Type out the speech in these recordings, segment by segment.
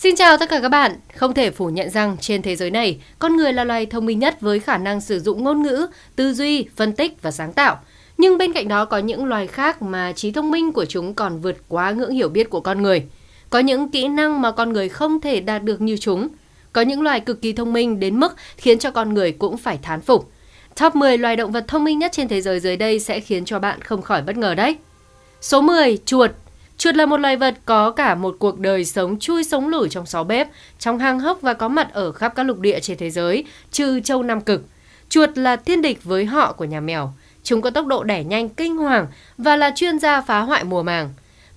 Xin chào tất cả các bạn. Không thể phủ nhận rằng trên thế giới này, con người là loài thông minh nhất với khả năng sử dụng ngôn ngữ, tư duy, phân tích và sáng tạo. Nhưng bên cạnh đó có những loài khác mà trí thông minh của chúng còn vượt quá ngưỡng hiểu biết của con người. Có những kỹ năng mà con người không thể đạt được như chúng. Có những loài cực kỳ thông minh đến mức khiến cho con người cũng phải thán phục. Top 10 loài động vật thông minh nhất trên thế giới dưới đây sẽ khiến cho bạn không khỏi bất ngờ đấy. Số 10, chuột. Chuột là một loài vật có cả một cuộc đời sống chui sống lủi trong xó bếp, trong hang hốc và có mặt ở khắp các lục địa trên thế giới, trừ châu Nam Cực. Chuột là thiên địch với họ của nhà mèo. Chúng có tốc độ đẻ nhanh kinh hoàng và là chuyên gia phá hoại mùa màng.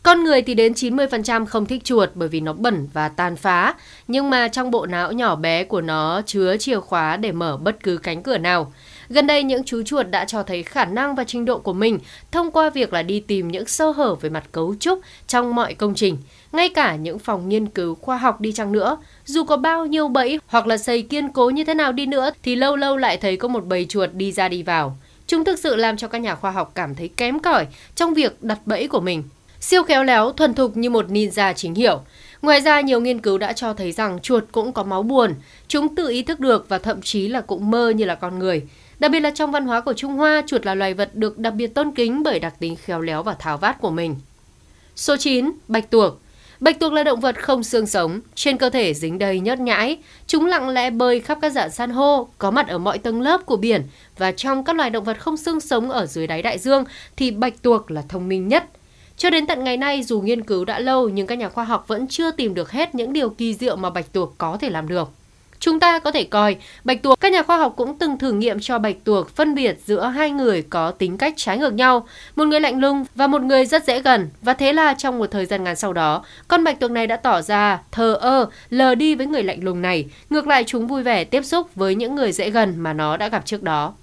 Con người thì đến 90% không thích chuột bởi vì nó bẩn và tàn phá, nhưng mà trong bộ não nhỏ bé của nó chứa chìa khóa để mở bất cứ cánh cửa nào. Gần đây, những chú chuột đã cho thấy khả năng và trình độ của mình thông qua việc là đi tìm những sơ hở về mặt cấu trúc trong mọi công trình, ngay cả những phòng nghiên cứu khoa học đi chăng nữa. Dù có bao nhiêu bẫy hoặc là xây kiên cố như thế nào đi nữa thì lâu lâu lại thấy có một bầy chuột đi ra đi vào. Chúng thực sự làm cho các nhà khoa học cảm thấy kém cỏi trong việc đặt bẫy của mình. Siêu khéo léo, thuần thục như một ninja chính hiệu. Ngoài ra, nhiều nghiên cứu đã cho thấy rằng chuột cũng có máu buồn. Chúng tự ý thức được và thậm chí là cũng mơ như là con người. Đặc biệt là trong văn hóa của Trung Hoa, chuột là loài vật được đặc biệt tôn kính bởi đặc tính khéo léo và tháo vát của mình. Số 9. Bạch tuộc Bạch tuộc là động vật không xương sống, trên cơ thể dính đầy nhớt nhãi. Chúng lặng lẽ bơi khắp các dạng san hô, có mặt ở mọi tầng lớp của biển và trong các loài động vật không xương sống ở dưới đáy đại dương thì bạch tuộc là thông minh nhất. Cho đến tận ngày nay, dù nghiên cứu đã lâu nhưng các nhà khoa học vẫn chưa tìm được hết những điều kỳ diệu mà bạch tuộc có thể làm được. Chúng ta có thể coi bạch tuộc, các nhà khoa học cũng từng thử nghiệm cho bạch tuộc phân biệt giữa hai người có tính cách trái ngược nhau, một người lạnh lùng và một người rất dễ gần. Và thế là trong một thời gian ngắn sau đó, con bạch tuộc này đã tỏ ra thờ ơ, lờ đi với người lạnh lùng này. Ngược lại chúng vui vẻ tiếp xúc với những người dễ gần mà nó đã gặp trước đó.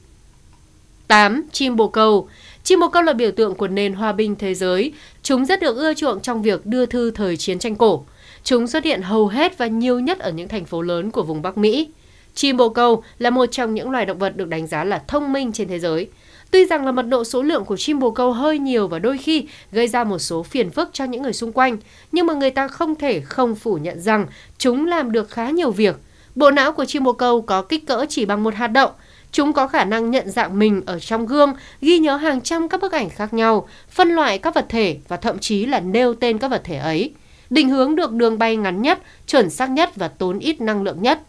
8. Chim bồ câu Chim bồ câu là biểu tượng của nền hòa bình thế giới. Chúng rất được ưa chuộng trong việc đưa thư thời chiến tranh cổ. Chúng xuất hiện hầu hết và nhiều nhất ở những thành phố lớn của vùng Bắc Mỹ. Chim bồ câu là một trong những loài động vật được đánh giá là thông minh trên thế giới. Tuy rằng là mật độ số lượng của chim bồ câu hơi nhiều và đôi khi gây ra một số phiền phức cho những người xung quanh, nhưng mà người ta không thể không phủ nhận rằng chúng làm được khá nhiều việc. Bộ não của chim bồ câu có kích cỡ chỉ bằng một hạt đậu. Chúng có khả năng nhận dạng mình ở trong gương, ghi nhớ hàng trăm các bức ảnh khác nhau, phân loại các vật thể và thậm chí là nêu tên các vật thể ấy định hướng được đường bay ngắn nhất, chuẩn xác nhất và tốn ít năng lượng nhất.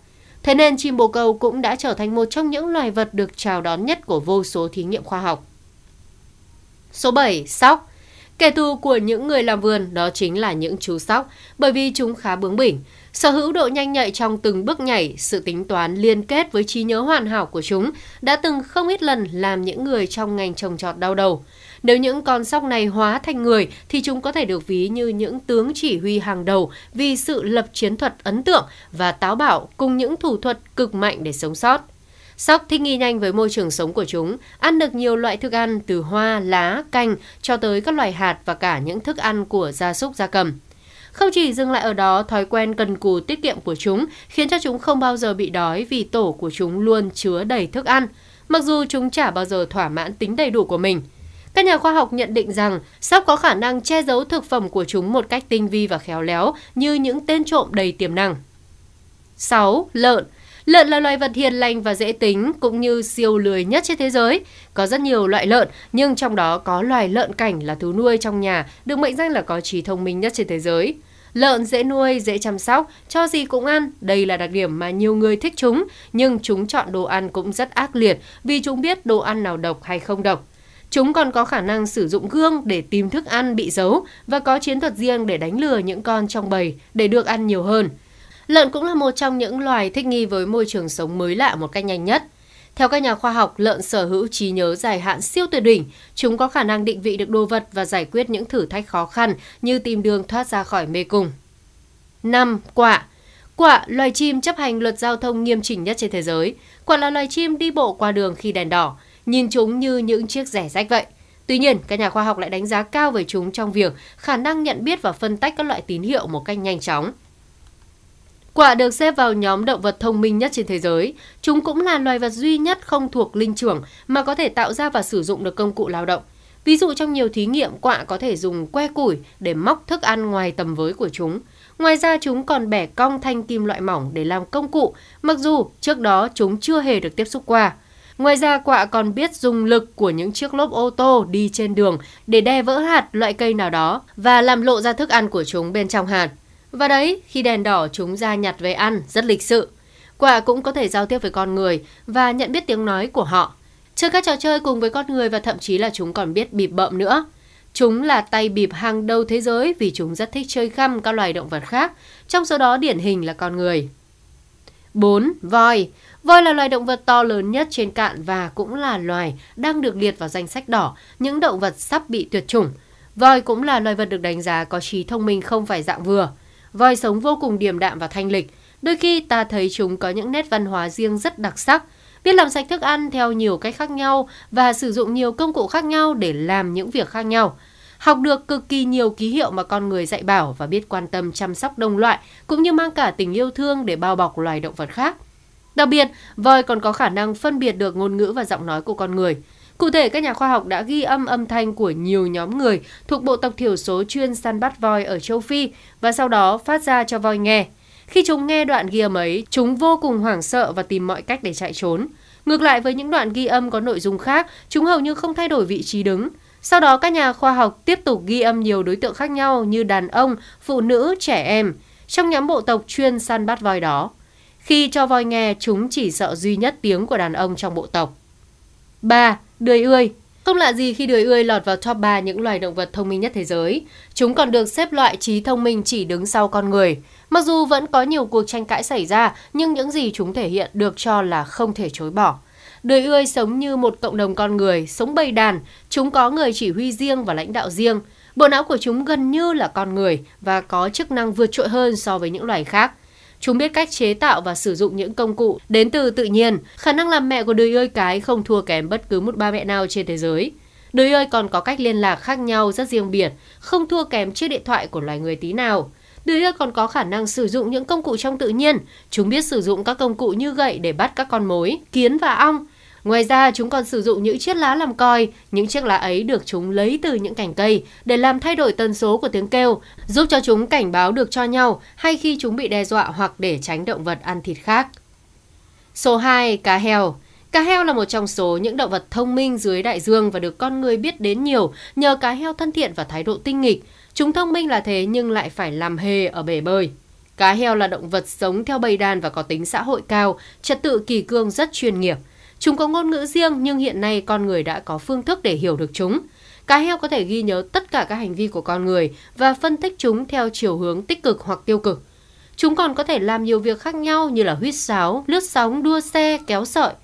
Thế nên chim bồ câu cũng đã trở thành một trong những loài vật được chào đón nhất của vô số thí nghiệm khoa học. Số 7. Sóc Kẻ thù của những người làm vườn đó chính là những chú sóc, bởi vì chúng khá bướng bỉnh. Sở hữu độ nhanh nhạy trong từng bước nhảy, sự tính toán liên kết với trí nhớ hoàn hảo của chúng đã từng không ít lần làm những người trong ngành trồng trọt đau đầu. Nếu những con sóc này hóa thành người thì chúng có thể được ví như những tướng chỉ huy hàng đầu vì sự lập chiến thuật ấn tượng và táo bạo cùng những thủ thuật cực mạnh để sống sót. Sóc thích nghi nhanh với môi trường sống của chúng, ăn được nhiều loại thức ăn từ hoa, lá, cành cho tới các loài hạt và cả những thức ăn của gia súc gia cầm. Không chỉ dừng lại ở đó, thói quen cần cù tiết kiệm của chúng khiến cho chúng không bao giờ bị đói vì tổ của chúng luôn chứa đầy thức ăn, mặc dù chúng chả bao giờ thỏa mãn tính đầy đủ của mình. Các nhà khoa học nhận định rằng sóc có khả năng che giấu thực phẩm của chúng một cách tinh vi và khéo léo như những tên trộm đầy tiềm năng. 6. Lợn Lợn là loài vật hiền lành và dễ tính cũng như siêu lười nhất trên thế giới. Có rất nhiều loại lợn, nhưng trong đó có loài lợn cảnh là thú nuôi trong nhà, được mệnh danh là có trí thông minh nhất trên thế giới. Lợn dễ nuôi, dễ chăm sóc, cho gì cũng ăn, đây là đặc điểm mà nhiều người thích chúng, nhưng chúng chọn đồ ăn cũng rất ác liệt vì chúng biết đồ ăn nào độc hay không độc. Chúng còn có khả năng sử dụng gương để tìm thức ăn bị giấu và có chiến thuật riêng để đánh lừa những con trong bầy để được ăn nhiều hơn. Lợn cũng là một trong những loài thích nghi với môi trường sống mới lạ một cách nhanh nhất. Theo các nhà khoa học, lợn sở hữu trí nhớ dài hạn siêu tuyệt đỉnh. Chúng có khả năng định vị được đồ vật và giải quyết những thử thách khó khăn như tìm đường thoát ra khỏi mê cung. 5. Quạ Quạ, loài chim chấp hành luật giao thông nghiêm chỉnh nhất trên thế giới. Quạ là loài chim đi bộ qua đường khi đèn đỏ nhìn chúng như những chiếc rẻ rách vậy. Tuy nhiên, các nhà khoa học lại đánh giá cao về chúng trong việc khả năng nhận biết và phân tách các loại tín hiệu một cách nhanh chóng. Quả được xếp vào nhóm động vật thông minh nhất trên thế giới. Chúng cũng là loài vật duy nhất không thuộc linh trưởng mà có thể tạo ra và sử dụng được công cụ lao động. Ví dụ trong nhiều thí nghiệm, quạ có thể dùng que củi để móc thức ăn ngoài tầm với của chúng. Ngoài ra chúng còn bẻ cong thanh kim loại mỏng để làm công cụ, mặc dù trước đó chúng chưa hề được tiếp xúc qua ngoài ra quạ còn biết dùng lực của những chiếc lốp ô tô đi trên đường để đe vỡ hạt loại cây nào đó và làm lộ ra thức ăn của chúng bên trong hạt và đấy khi đèn đỏ chúng ra nhặt về ăn rất lịch sự quạ cũng có thể giao tiếp với con người và nhận biết tiếng nói của họ chơi các trò chơi cùng với con người và thậm chí là chúng còn biết bịp bợm nữa Chúng là tay bịp hàng đầu thế giới vì chúng rất thích chơi khăm các loài động vật khác, trong số đó điển hình là con người. 4. Voi Voi là loài động vật to lớn nhất trên cạn và cũng là loài đang được liệt vào danh sách đỏ, những động vật sắp bị tuyệt chủng. Voi cũng là loài vật được đánh giá có trí thông minh không phải dạng vừa. Voi sống vô cùng điềm đạm và thanh lịch. Đôi khi ta thấy chúng có những nét văn hóa riêng rất đặc sắc, biết làm sạch thức ăn theo nhiều cách khác nhau và sử dụng nhiều công cụ khác nhau để làm những việc khác nhau học được cực kỳ nhiều ký hiệu mà con người dạy bảo và biết quan tâm chăm sóc đồng loại, cũng như mang cả tình yêu thương để bao bọc loài động vật khác. Đặc biệt, voi còn có khả năng phân biệt được ngôn ngữ và giọng nói của con người. Cụ thể, các nhà khoa học đã ghi âm âm thanh của nhiều nhóm người thuộc bộ tộc thiểu số chuyên săn bắt voi ở châu Phi và sau đó phát ra cho voi nghe. Khi chúng nghe đoạn ghi âm ấy, chúng vô cùng hoảng sợ và tìm mọi cách để chạy trốn. Ngược lại với những đoạn ghi âm có nội dung khác, chúng hầu như không thay đổi vị trí đứng. Sau đó các nhà khoa học tiếp tục ghi âm nhiều đối tượng khác nhau như đàn ông, phụ nữ, trẻ em trong nhóm bộ tộc chuyên săn bắt voi đó. Khi cho voi nghe, chúng chỉ sợ duy nhất tiếng của đàn ông trong bộ tộc. 3. Đười ươi Không lạ gì khi đười ươi lọt vào top 3 những loài động vật thông minh nhất thế giới. Chúng còn được xếp loại trí thông minh chỉ đứng sau con người. Mặc dù vẫn có nhiều cuộc tranh cãi xảy ra, nhưng những gì chúng thể hiện được cho là không thể chối bỏ. Đời ươi sống như một cộng đồng con người, sống bầy đàn, chúng có người chỉ huy riêng và lãnh đạo riêng. Bộ não của chúng gần như là con người và có chức năng vượt trội hơn so với những loài khác. Chúng biết cách chế tạo và sử dụng những công cụ đến từ tự nhiên. Khả năng làm mẹ của đời ơi cái không thua kém bất cứ một ba mẹ nào trên thế giới. Đời ơi còn có cách liên lạc khác nhau rất riêng biệt, không thua kém chiếc điện thoại của loài người tí nào. Đứa yêu còn có khả năng sử dụng những công cụ trong tự nhiên. Chúng biết sử dụng các công cụ như gậy để bắt các con mối, kiến và ong. Ngoài ra, chúng còn sử dụng những chiếc lá làm còi. Những chiếc lá ấy được chúng lấy từ những cành cây để làm thay đổi tần số của tiếng kêu, giúp cho chúng cảnh báo được cho nhau hay khi chúng bị đe dọa hoặc để tránh động vật ăn thịt khác. Số 2. Cá heo Cá heo là một trong số những động vật thông minh dưới đại dương và được con người biết đến nhiều nhờ cá heo thân thiện và thái độ tinh nghịch. Chúng thông minh là thế nhưng lại phải làm hề ở bể bơi. Cá heo là động vật sống theo bầy đàn và có tính xã hội cao, trật tự kỳ cương rất chuyên nghiệp. Chúng có ngôn ngữ riêng nhưng hiện nay con người đã có phương thức để hiểu được chúng. Cá heo có thể ghi nhớ tất cả các hành vi của con người và phân tích chúng theo chiều hướng tích cực hoặc tiêu cực. Chúng còn có thể làm nhiều việc khác nhau như là huýt sáo, lướt sóng, đua xe, kéo sợi –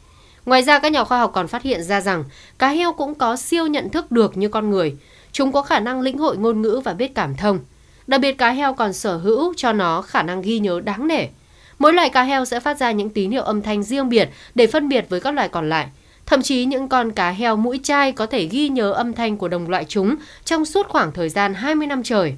Ngoài ra, các nhà khoa học còn phát hiện ra rằng cá heo cũng có siêu nhận thức được như con người. Chúng có khả năng lĩnh hội ngôn ngữ và biết cảm thông. Đặc biệt cá heo còn sở hữu cho nó khả năng ghi nhớ đáng nể. Mỗi loài cá heo sẽ phát ra những tín hiệu âm thanh riêng biệt để phân biệt với các loài còn lại. Thậm chí những con cá heo mũi chai có thể ghi nhớ âm thanh của đồng loại chúng trong suốt khoảng thời gian 20 năm trời.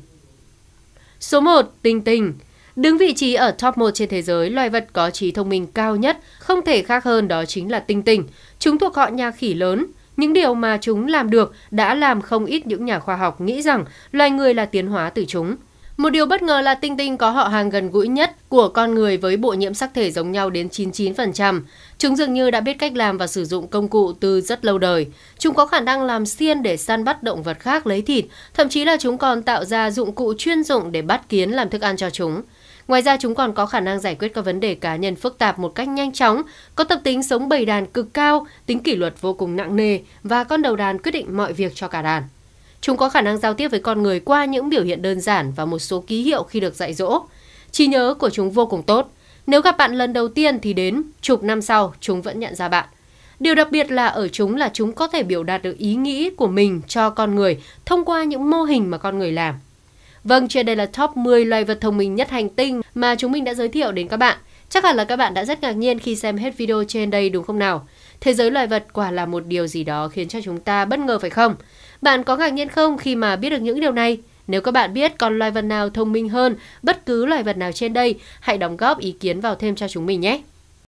Số 1. Tinh tinh Đứng vị trí ở top 1 trên thế giới, loài vật có trí thông minh cao nhất, không thể khác hơn đó chính là tinh tinh. Chúng thuộc họ nhà khỉ lớn. Những điều mà chúng làm được đã làm không ít những nhà khoa học nghĩ rằng loài người là tiến hóa từ chúng. Một điều bất ngờ là tinh tinh có họ hàng gần gũi nhất của con người với bộ nhiễm sắc thể giống nhau đến 99%. Chúng dường như đã biết cách làm và sử dụng công cụ từ rất lâu đời. Chúng có khả năng làm xiên để săn bắt động vật khác lấy thịt, thậm chí là chúng còn tạo ra dụng cụ chuyên dụng để bắt kiến làm thức ăn cho chúng. Ngoài ra chúng còn có khả năng giải quyết các vấn đề cá nhân phức tạp một cách nhanh chóng, có tập tính sống bầy đàn cực cao, tính kỷ luật vô cùng nặng nề và con đầu đàn quyết định mọi việc cho cả đàn. Chúng có khả năng giao tiếp với con người qua những biểu hiện đơn giản và một số ký hiệu khi được dạy dỗ. Trí nhớ của chúng vô cùng tốt. Nếu gặp bạn lần đầu tiên thì đến chục năm sau chúng vẫn nhận ra bạn. Điều đặc biệt là ở chúng là chúng có thể biểu đạt được ý nghĩ của mình cho con người thông qua những mô hình mà con người làm. Vâng, trên đây là top 10 loài vật thông minh nhất hành tinh mà chúng mình đã giới thiệu đến các bạn. Chắc hẳn là các bạn đã rất ngạc nhiên khi xem hết video trên đây đúng không nào? Thế giới loài vật quả là một điều gì đó khiến cho chúng ta bất ngờ phải không? Bạn có ngạc nhiên không khi mà biết được những điều này? Nếu các bạn biết còn loài vật nào thông minh hơn bất cứ loài vật nào trên đây, hãy đóng góp ý kiến vào thêm cho chúng mình nhé.